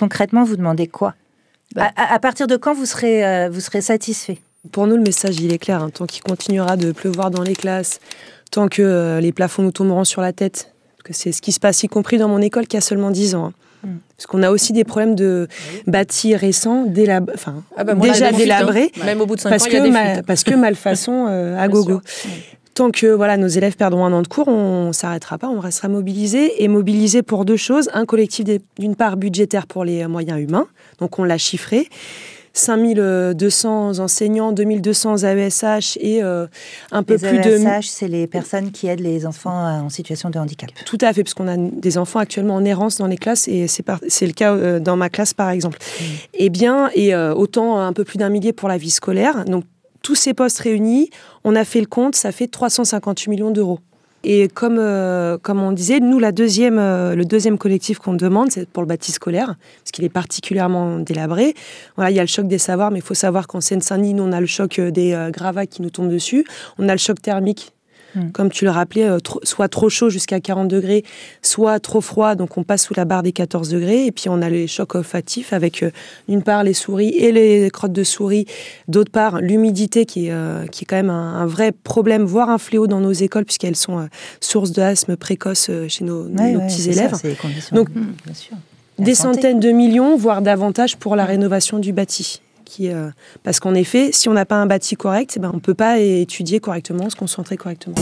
concrètement, vous demandez quoi bah. à, partir de quand vous serez, euh, vous serez satisfait Pour nous, le message, il est clair. Hein. Tant qu'il continuera de pleuvoir dans les classes, tant que euh, les plafonds nous tomberont sur la tête, que c'est ce qui se passe, y compris dans mon école qui a seulement 10 ans. Hein. Hmm. Parce qu'on a aussi des problèmes de bâti récent, délab... enfin, ah bah, déjà hein. délabré, même parce, que parce que malfaçon à gogo que voilà, nos élèves perdront un an de cours, on s'arrêtera pas, on restera mobilisés et mobilisés pour deux choses. Un collectif d'une part budgétaire pour les moyens humains, donc on l'a chiffré. 5200 enseignants, 2200 AESH et euh, un peu plus AESH, de... AESH, c'est les personnes qui aident les enfants euh, en situation de handicap. Tout à fait, parce qu'on a des enfants actuellement en errance dans les classes et c'est le cas euh, dans ma classe par exemple. Mm. Et eh bien, et autant un peu plus d'un millier pour la vie scolaire. Donc tous ces postes réunis, on a fait le compte, ça fait 358 millions d'euros. Et comme, euh, comme on disait, nous, la deuxième, euh, le deuxième collectif qu'on demande, c'est pour le bâti scolaire, parce qu'il est particulièrement délabré. Voilà, il y a le choc des savoirs, mais il faut savoir qu'en Seine-Saint-Denis, nous, on a le choc euh, des gravats qui nous tombent dessus. On a le choc thermique Mm. comme tu le rappelais, euh, soit trop chaud jusqu'à 40 degrés, soit trop froid, donc on passe sous la barre des 14 degrés, et puis on a les chocs olfactifs avec euh, d'une part les souris et les crottes de souris, d'autre part l'humidité qui, est, euh, quand même un, vrai problème, voire un fléau dans nos écoles, puisqu'elles sont source d'asthme précoce chez nos, petits élèves. donc, mm. Des centaines de millions, voire davantage pour la mm. rénovation du bâti. Euh, parce qu'en effet, si on n'a pas un bâti correct, eh ben, on ne peut pas étudier correctement, se concentrer correctement.